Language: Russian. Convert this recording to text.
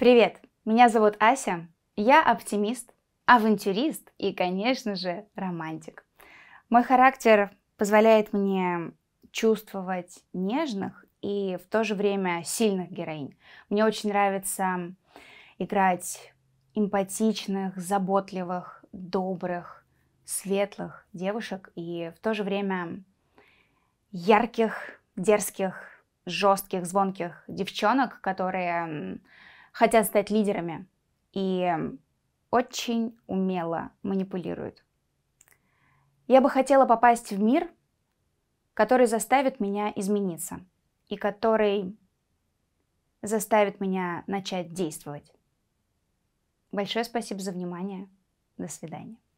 Привет, меня зовут Ася, я оптимист, авантюрист и, конечно же, романтик. Мой характер позволяет мне чувствовать нежных и в то же время сильных героинь. Мне очень нравится играть эмпатичных, заботливых, добрых, светлых девушек и в то же время ярких, дерзких, жестких, звонких девчонок, которые хотят стать лидерами и очень умело манипулируют. Я бы хотела попасть в мир, который заставит меня измениться и который заставит меня начать действовать. Большое спасибо за внимание. До свидания.